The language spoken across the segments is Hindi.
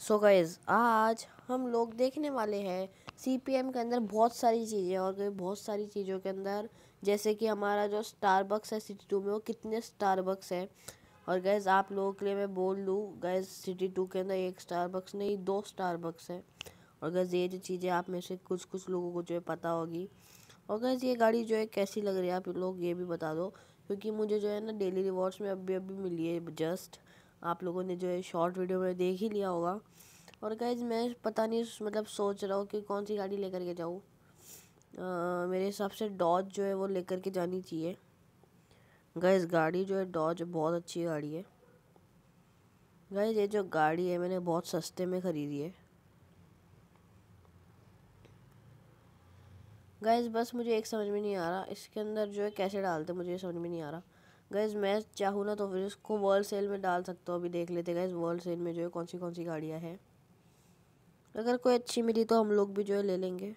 सो so गाइज आज हम लोग देखने वाले हैं सी पी एम के अंदर बहुत सारी चीज़ें और बहुत सारी चीज़ों के अंदर जैसे कि हमारा जो स्टारबक्स है सिटी टू में वो कितने स्टारबक्स हैं और गैज़ आप लोगों के लिए मैं बोल लूँ गैज़ सिटी टू के अंदर एक स्टारबक्स नहीं दो स्टारबक्स है और गैज़ ये जो चीज़ें आप में से कुछ कुछ लोगों को जो है पता होगी और गैज़ ये गाड़ी जो है कैसी लग रही है आप लोग ये भी बता दो क्योंकि मुझे जो है ना डेली रिवॉर्ड्स में अभी अभी मिली है जस्ट आप लोगों ने जो है शॉर्ट वीडियो में देख ही लिया होगा और गाइज मैं पता नहीं मतलब सोच रहा हूँ कि कौन सी गाड़ी लेकर के जाऊँ मेरे हिसाब से डॉज जो है वो लेकर के जानी चाहिए गाइज गाड़ी जो है डॉज बहुत अच्छी गाड़ी है गाइज ये जो गाड़ी है मैंने बहुत सस्ते में ख़रीदी है गाइज बस मुझे एक समझ में नहीं आ रहा इसके अंदर जो है कैसे डालते मुझे समझ में नहीं आ रहा गैस मैं चाहूँ ना तो फिर उसको वर्ल्ड सेल में डाल सकता हूँ अभी देख लेते गैस वर्ल्ड सेल में जो है कौन सी कौन सी गाड़ियाँ हैं अगर कोई अच्छी मिली तो हम लोग भी जो है ले लेंगे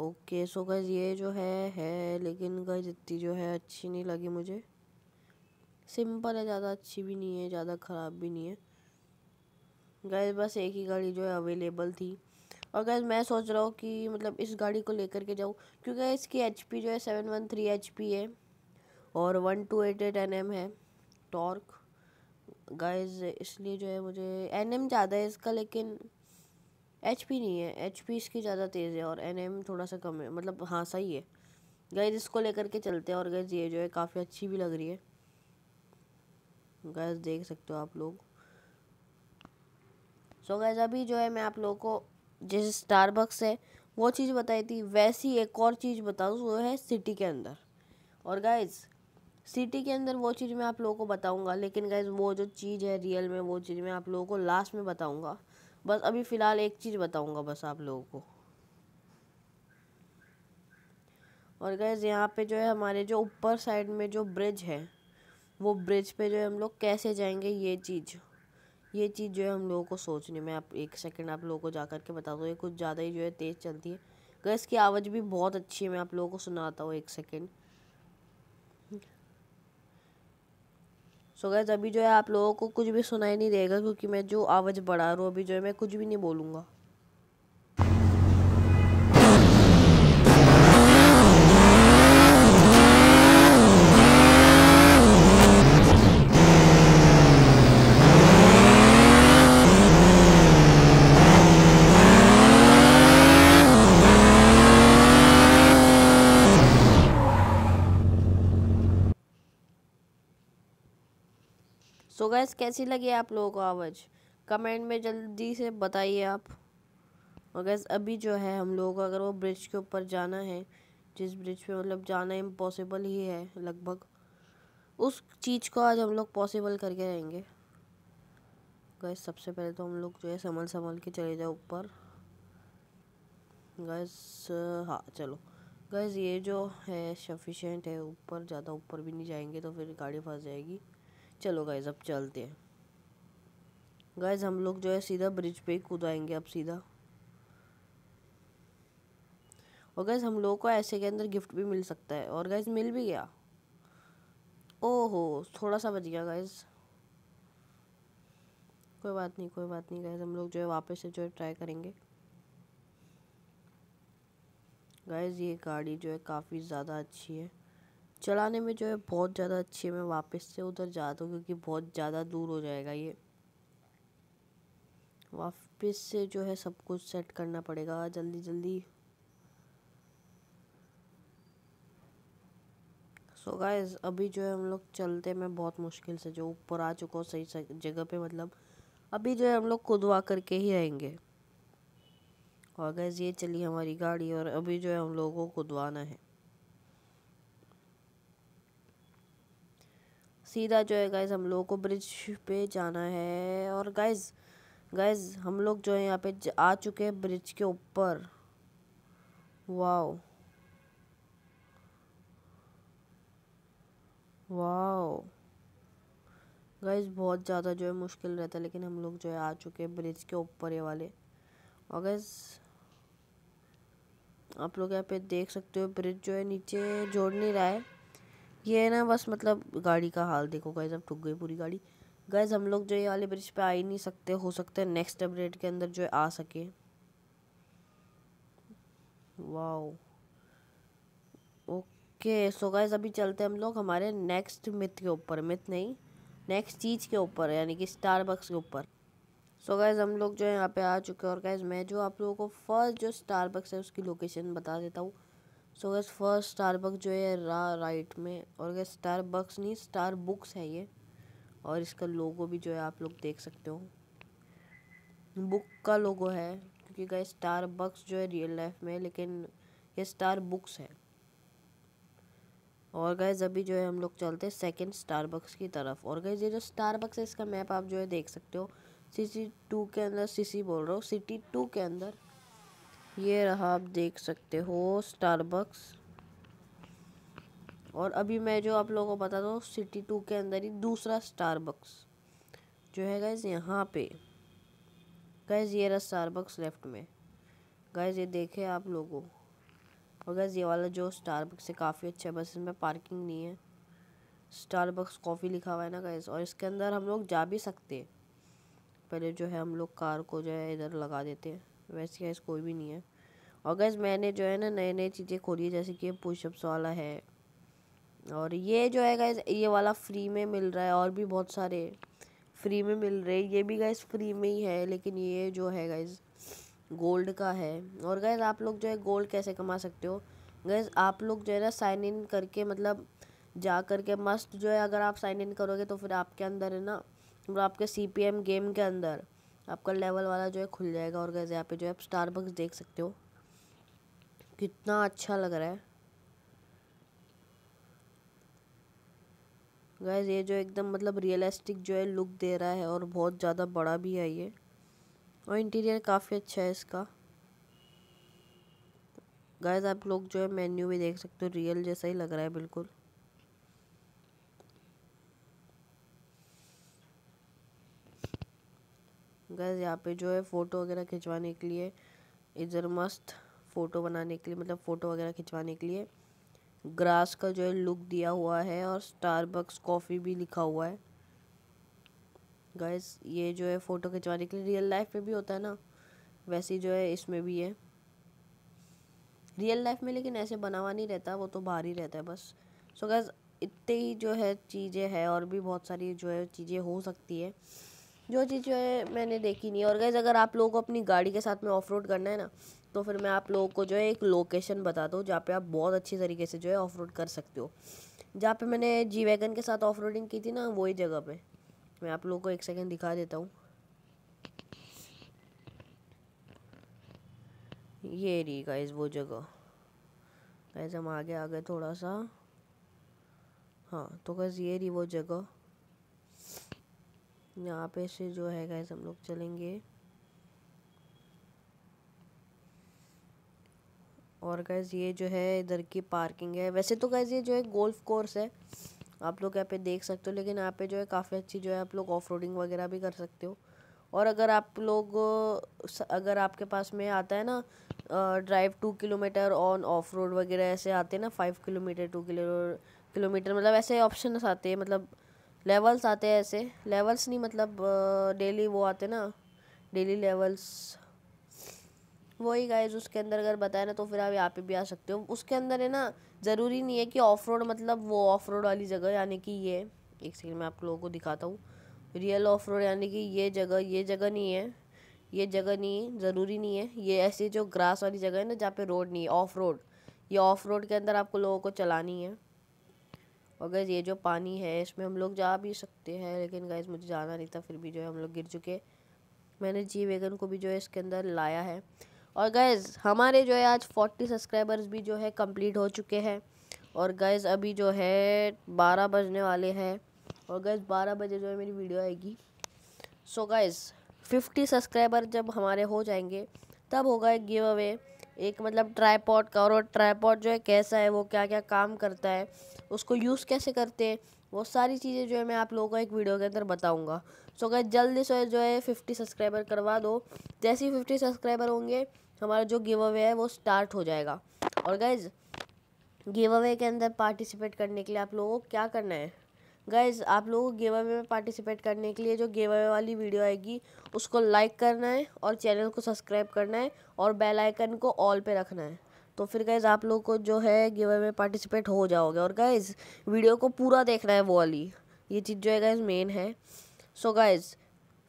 ओके सो गैस ये जो है है लेकिन गैस इतनी जो है अच्छी नहीं लगी मुझे सिंपल है ज़्यादा अच्छी भी नहीं है ज़्यादा ख़राब भी नहीं है गैस बस एक ही गाड़ी जो है अवेलेबल थी और गैस मैं सोच रहा हूँ कि मतलब इस गाड़ी को लेकर के जाऊँ क्योंकि इसकी एच जो है सेवन वन थ्री एच है और one two eight eight N M है टॉर्क गाइस इसलिए जो है मुझे एन एम ज़्यादा है इसका लेकिन एच पी नहीं है एच पी इसकी ज़्यादा तेज़ है और एन एम थोड़ा सा कम है मतलब हाँ सही है गैज इसको लेकर के चलते हैं और गैज ये जो है काफ़ी अच्छी भी लग रही है गैज देख सकते हो आप लोग सो so गैज अभी जो है मैं आप लोगों को जैसे स्टारबक्स है वो चीज़ बताई थी वैसी एक और चीज़ बताऊँ वो है सिटी के अंदर और गैज़ सिटी के अंदर वो चीज़ मैं आप लोगों को बताऊंगा लेकिन गैज़ वो जो चीज़ है रियल में वो चीज़ मैं आप लोगों को लास्ट में बताऊंगा बस अभी फ़िलहाल एक चीज़ बताऊंगा बस आप लोगों को और गैज़ यहाँ पे जो है हमारे जो ऊपर साइड में जो ब्रिज है वो ब्रिज पे जो है हम लोग कैसे जाएंगे ये चीज़ ये चीज़ जो है हम लोगों को सोचने में आप एक सेकेंड आप लोगों को जा के बता दो ये कुछ ज़्यादा ही जो है तेज़ चलती है गैस की आवाज़ भी बहुत अच्छी है मैं आप लोगों को सुनाता हूँ एक सेकेंड सो गैस अभी जो है आप लोगों को कुछ भी सुनाई नहीं देगा क्योंकि मैं जो आवाज़ बढ़ा रहा हूँ अभी जो है मैं कुछ भी नहीं बोलूँगा सो so गैस कैसी लगी आप लोगों को आवाज़ कमेंट में जल्दी से बताइए आप और गैस अभी जो है हम लोगों को अगर वो ब्रिज के ऊपर जाना है जिस ब्रिज पे मतलब जाना इम्पॉसिबल ही है लगभग उस चीज़ को आज हम लोग पॉसिबल करके रहेंगे गैस सबसे पहले तो हम लोग जो है संभल संभल के चले जाए ऊपर गैस हाँ चलो गैस ये जो है सफिशेंट है ऊपर ज़्यादा ऊपर भी नहीं जाएंगे तो फिर गाड़ी फंस जाएगी चलो गाइज अब चलते हैं गाइज हम लोग जो है सीधा ब्रिज पे ही आएंगे अब सीधा और गैस हम लोगों को ऐसे के अंदर गिफ्ट भी मिल सकता है और गैस मिल भी गया ओहो थोड़ा सा बच गया गैस कोई बात नहीं कोई बात नहीं गैस हम लोग जो है वापस से जो है ट्राई करेंगे गैस ये गाड़ी जो है काफ़ी ज़्यादा अच्छी है चलाने में जो है बहुत ज़्यादा अच्छी है मैं वापस से उधर जा दूँ क्योंकि बहुत ज़्यादा दूर हो जाएगा ये वापस से जो है सब कुछ सेट करना पड़ेगा जल्दी जल्दी सो so गाइस अभी जो है हम लोग चलते मैं बहुत मुश्किल से जो ऊपर आ चुका हूँ सही जगह पे मतलब अभी जो है हम लोग खुदवा करके ही आएंगे और गैस ये चली हमारी गाड़ी और अभी जो है हम लोगों को खुदवाना है सीधा जो है गाइज हम लोगों को ब्रिज पे जाना है और गाइज गाइज हम लोग जो है यहाँ पे आ चुके हैं ब्रिज के ऊपर वाओ वाओ गाइज बहुत ज़्यादा जो है मुश्किल रहता है लेकिन हम लोग जो है आ चुके हैं ब्रिज के ऊपर ये वाले और गैस आप लोग यहाँ पे देख सकते हो ब्रिज जो है नीचे जोड़ नहीं रहा है ये है ना बस मतलब गाड़ी का हाल देखो गैज़ अब ठुक गई पूरी गाड़ी गैज़ हम लोग जो ये वाले ब्रिज पे आ ही नहीं सकते हो सकते नेक्स्ट अपडेट के अंदर जो आ सके वाह ओके सो गैज़ अभी चलते हैं हम लोग हमारे नेक्स्ट मिथ के ऊपर मिथ नहीं नेक्स्ट चीज़ के ऊपर यानी कि स्टारबक्स के ऊपर सो so गैज़ हम लोग जो है यहाँ पे आ चुके हैं और गैज़ मैं जो आप लोगों को फर्स्ट जो स्टारबक्स है उसकी लोकेशन बता देता हूँ सो गैस फर्स्ट स्टारबक्स जो है रा राइट में और गैस स्टारबक्स नहीं स्टार बुक्स है ये और इसका लोगो भी जो है आप लोग देख सकते हो बुक का लोगो है क्योंकि गए स्टारबक्स जो है रियल लाइफ में लेकिन ये स्टार बुक्स है और गैस अभी जो है हम लोग चलते हैं सेकेंड स्टारबक्स की तरफ और गैस ये जो स्टारबक्स है इसका मैप आप जो है देख सकते हो सी टू के अंदर सी सी बोल रहा हूँ सिटी टू के अंदर ये रहा आप देख सकते हो स्टारबक्स और अभी मैं जो आप लोगों को बता दूँ सिटी टू के अंदर ही दूसरा स्टारबक्स जो है गैज़ यहाँ पे गैज़ ये रहा स्टारबक्स लेफ्ट में गैज़ ये देखे आप लोगों और गैज़ ये वाला जो स्टारबक्स है काफ़ी अच्छा है बस इसमें पार्किंग नहीं है स्टारबक्स कॉफ़ी लिखा हुआ है ना गैज़ और इसके अंदर हम लोग जा भी सकते हैं पहले जो है हम लोग कार को जो है इधर लगा देते हैं वैसे गैस कोई भी नहीं है और गैस मैंने जो है ना नए नए चीज़ें खोली है जैसे कि पुशअप्स वाला है और ये जो है गैस ये वाला फ्री में मिल रहा है और भी बहुत सारे फ्री में मिल रहे ये भी गैस फ्री में ही है लेकिन ये जो है गैस गोल्ड का है और गैस आप लोग जो है गोल्ड कैसे कमा सकते हो गैस आप लोग जो है ना साइन इन करके मतलब जा कर के मस्त जो है अगर आप साइन इन करोगे तो फिर आपके अंदर है ना तो आपके सी पी एम गेम के अंदर आपका लेवल वाला जो है खुल जाएगा और गैस यहाँ पे जो है आप स्टार बक्स देख सकते हो कितना अच्छा लग रहा है गैस ये जो एकदम मतलब रियलिस्टिक जो है लुक दे रहा है और बहुत ज़्यादा बड़ा भी है ये और इंटीरियर काफ़ी अच्छा है इसका गैस आप लोग जो है मेन्यू भी देख सकते हो रियल जैसा ही लग रहा है बिल्कुल गैस यहाँ पे जो है फ़ोटो वगैरह खिंचवाने के लिए इधर मस्त फ़ोटो बनाने के लिए मतलब फ़ोटो वगैरह खिंचवाने के लिए ग्रास का जो है लुक दिया हुआ है और स्टारबक्स कॉफ़ी भी लिखा हुआ है गैस ये जो है फ़ोटो खिंचवाने के लिए रियल लाइफ में भी होता है ना वैसे जो है इसमें भी है रियल लाइफ में लेकिन ऐसे बना हुआ नहीं रहता वो तो बाहर ही रहता है बस सो गैस इतने ही जो है चीज़ें हैं और भी बहुत सारी जो है चीज़ें हो सकती है जो चीज़ जो है मैंने देखी नहीं और गैस अगर आप लोगों को अपनी गाड़ी के साथ में ऑफ रोड करना है ना तो फिर मैं आप लोगों को जो है एक लोकेशन बता दूँ जहाँ पे आप बहुत अच्छी तरीके से जो है ऑफ रोड कर सकते हो जहाँ पे मैंने जी वैगन के साथ ऑफ रोडिंग की थी ना वही जगह पे मैं आप लोगों को एक सेकेंड दिखा देता हूँ ये रही गाइज वो जगह गाइज हम आगे आ गए थोड़ा सा हाँ तो गैस ये रही वो जगह यहाँ पे से जो है गाइज हम लोग चलेंगे और गैज़ ये जो है इधर की पार्किंग है वैसे तो गैज़ ये जो है गोल्फ कोर्स है आप लोग यहाँ पे देख सकते हो लेकिन यहाँ पे जो है काफ़ी अच्छी जो है आप लोग ऑफ वगैरह भी कर सकते हो और अगर आप लोग अगर आपके पास में आता है ना drive two kilometre on off road वगैरह ऐसे आते हैं ना five kilometre two kilo kilometre मतलब ऐसे ऑप्शन आते हैं मतलब लेवल्स आते हैं ऐसे लेवल्स नहीं मतलब डेली वो आते ना डेली लेवल्स वही गाइज उसके अंदर अगर बताया ना तो फिर आप यहाँ पे भी आ सकते हो उसके अंदर है ना ज़रूरी नहीं है कि ऑफ रोड मतलब वो ऑफ रोड वाली जगह यानी कि ये एक सेकंड मैं आप लोगों को दिखाता हूँ रियल ऑफ रोड यानी कि ये जगह ये जगह नहीं है ये जगह नहीं है ज़रूरी नहीं है ये ऐसी जो ग्रास वाली जगह है ना जहाँ पर रोड नहीं है ऑफ रोड ये ऑफ रोड के अंदर आपको लोगों को चलानी है और गैस ये जो पानी है इसमें हम लोग जा भी सकते हैं लेकिन गाइज मुझे जाना नहीं था फिर भी जो है हम लोग गिर चुके मैंने जी वेगन को भी जो है इसके अंदर लाया है और गैज़ हमारे जो है आज फोर्टी सब्सक्राइबर्स भी जो है कंप्लीट हो चुके हैं और गैज़ अभी जो है बारह बजने वाले हैं और गैज़ बारह बजे जो है मेरी वीडियो आएगी सो गैज़ फिफ्टी सब्सक्राइबर जब हमारे हो जाएंगे तब होगा एक गिव अवे एक मतलब ट्राईपॉड का और ट्राईपॉड जो है कैसा है वो क्या क्या काम करता है उसको यूज़ कैसे करते हैं वो सारी चीज़ें जो है मैं आप लोगों को एक वीडियो के अंदर बताऊंगा सो so, गए जल्दी से जो है फिफ्टी सब्सक्राइबर करवा दो जैसे ही फिफ्टी सब्सक्राइबर होंगे हमारा जो गिव अवे है वो स्टार्ट हो जाएगा और गाइज गिव अवे के अंदर पार्टिसिपेट करने के लिए आप लोगों को क्या करना है गाइज आप लोगों गिव अवे में पार्टिसिपेट करने के लिए जो गिव अवे वाली वीडियो आएगी उसको लाइक करना है और चैनल को सब्सक्राइब करना है और बेल आइकन को ऑल पे रखना है तो फिर गाइज आप लोग को जो है गिव अवे में पार्टिसिपेट हो जाओगे और गाइज वीडियो को पूरा देखना है वो वाली ये चीज़ जो है गाइज मेन है सो गाइज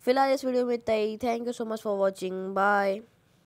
फिलहाल इस वीडियो में इतना ही thank you so much for watching bye